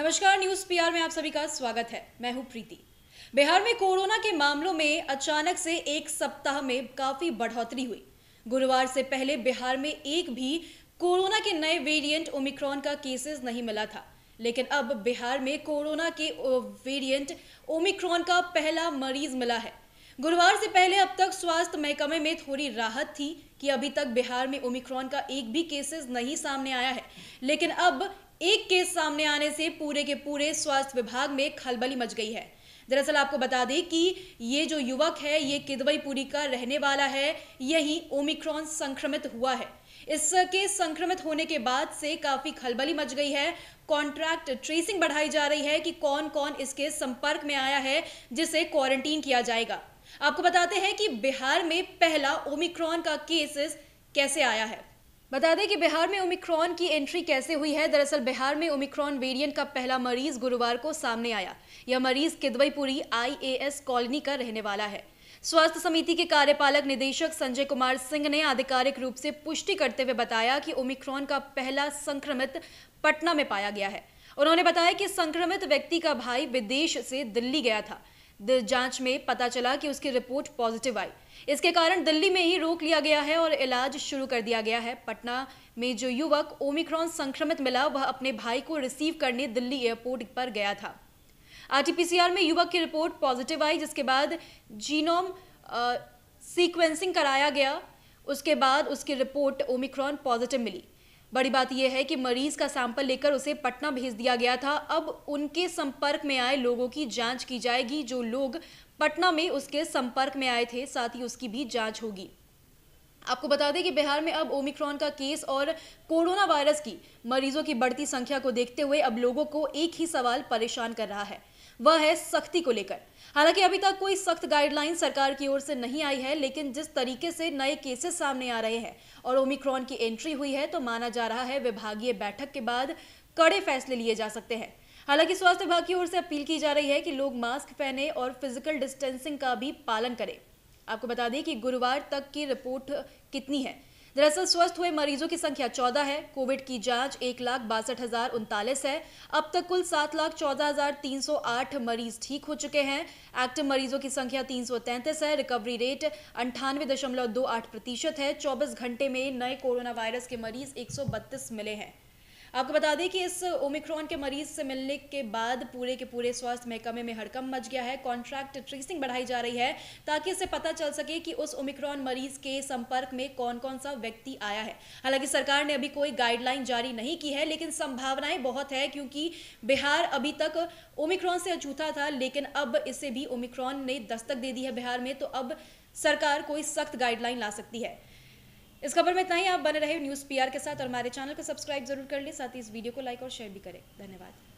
नमस्कार news PR में आप सभी का स्वागत है मैं हूं प्रीति बिहार में कोरोना के मामलों में अचानक से एक सप्ताह में काफी बढ़ोतरी हुई गुरुवार से पहले बिहार में एक भी कोरोना के नए वेरिएंट ओमिक्रॉन का केसेस नहीं मिला था लेकिन अब बिहार में कोरोना के वेरिएंट ओमिक्रॉन का पहला मरीज मिला है गुरुवार से पहले अब तक स्वास्थ्य महकमे में थोड़ी राहत थी कि अभी तक बिहार में ओमिक्रॉन का एक भी केसेस नहीं सामने आया है लेकिन अब एक केस सामने आने से पूरे के पूरे स्वास्थ्य विभाग में खलबली मच गई है दरअसल आपको बता दें कि ये जो युवक है ये किदवईपुरी का रहने वाला है यही ओमिक्रॉन संक्रमित हुआ है इसके संक्रमित होने के बाद से काफी खलबली मच गई है कॉन्ट्रैक्ट ट्रेसिंग बढ़ाई जा रही है कि कौन कौन इसके संपर्क में आया है जिसे क्वारंटीन किया जाएगा आपको बताते हैं कि बिहार में पहला ओमिक्रॉन का केसेस कैसे आया है बता दें कि बिहार में ओमिक्रॉन की एंट्री कैसे हुई है दरअसल बिहार में ओमिक्रॉन वेरिएंट का पहला मरीज गुरुवार को सामने आया यह मरीज किदवईपुरी आईएएस कॉलोनी का रहने वाला है स्वास्थ्य समिति के कार्यपालक निदेशक संजय कुमार सिंह ने आधिकारिक रूप से पुष्टि करते हुए बताया कि ओमिक्रॉन का पहला संक्रमित पटना में पाया गया है उन्होंने बताया कि संक्रमित व्यक्ति का भाई विदेश से दिल्ली गया था जांच में पता चला कि उसकी रिपोर्ट पॉजिटिव आई इसके कारण दिल्ली में ही रोक लिया गया है और इलाज शुरू कर दिया गया है पटना में जो युवक ओमिक्रॉन संक्रमित मिला वह अपने भाई को रिसीव करने दिल्ली एयरपोर्ट पर गया था आरटीपीसीआर में युवक की रिपोर्ट पॉजिटिव आई जिसके बाद जीनोम सीक्वेंसिंग कराया गया उसके बाद उसकी रिपोर्ट ओमिक्रॉन पॉजिटिव मिली बड़ी बात यह है कि मरीज का सैंपल लेकर उसे पटना भेज दिया गया था अब उनके संपर्क में आए लोगों की जांच की जाएगी जो लोग पटना में उसके संपर्क में आए थे साथ ही उसकी भी जांच होगी आपको बता दें कि बिहार में अब ओमिक्रॉन का केस और कोरोना वायरस की मरीजों की बढ़ती संख्या को देखते हुए अब लोगों को एक ही सवाल परेशान कर रहा है वह है सख्ती को लेकर हालांकि अभी तक कोई सख्त गाइडलाइन सरकार की ओर से नहीं आई है लेकिन जिस तरीके से नए केसेस सामने आ रहे हैं और ओमिक्रॉन की एंट्री हुई है तो माना जा रहा है विभागीय बैठक के बाद कड़े फैसले लिए जा सकते हैं हालांकि स्वास्थ्य विभाग की ओर से अपील की जा रही है कि लोग मास्क पहने और फिजिकल डिस्टेंसिंग का भी पालन करें आपको बता दें कि गुरुवार तक की रिपोर्ट कितनी है दरअसल स्वस्थ हुए मरीजों की संख्या चौदह है कोविड की जांच एक लाख बासठ हजार उनतालीस है अब तक कुल सात लाख चौदह हजार तीन सौ आठ मरीज ठीक हो चुके हैं एक्टिव मरीजों की संख्या तीन सौ तैंतीस है रिकवरी रेट अंठानवे दशमलव दो आठ प्रतिशत है चौबीस घंटे में नए कोरोना वायरस के मरीज एक सौ बत्तीस मिले हैं आपको बता दें कि इस ओमिक्रॉन के मरीज से मिलने के बाद पूरे के पूरे स्वास्थ्य महकमे में हड़कम मच गया है कॉन्ट्रैक्ट ट्रेसिंग बढ़ाई जा रही है ताकि इससे पता चल सके कि उस ओमिक्रॉन मरीज के संपर्क में कौन कौन सा व्यक्ति आया है हालांकि सरकार ने अभी कोई गाइडलाइन जारी नहीं की है लेकिन संभावनाएं बहुत है क्योंकि बिहार अभी तक ओमिक्रॉन से अछूता था लेकिन अब इसे भी ओमिक्रॉन ने दस्तक दे दी है बिहार में तो अब सरकार कोई सख्त गाइडलाइन ला सकती है इस खबर में इतना ही आप बने रहे न्यूज़ पीआर के साथ और हमारे चैनल को सब्सक्राइब जरूर कर लें साथ ही इस वीडियो को लाइक और शेयर भी करें धन्यवाद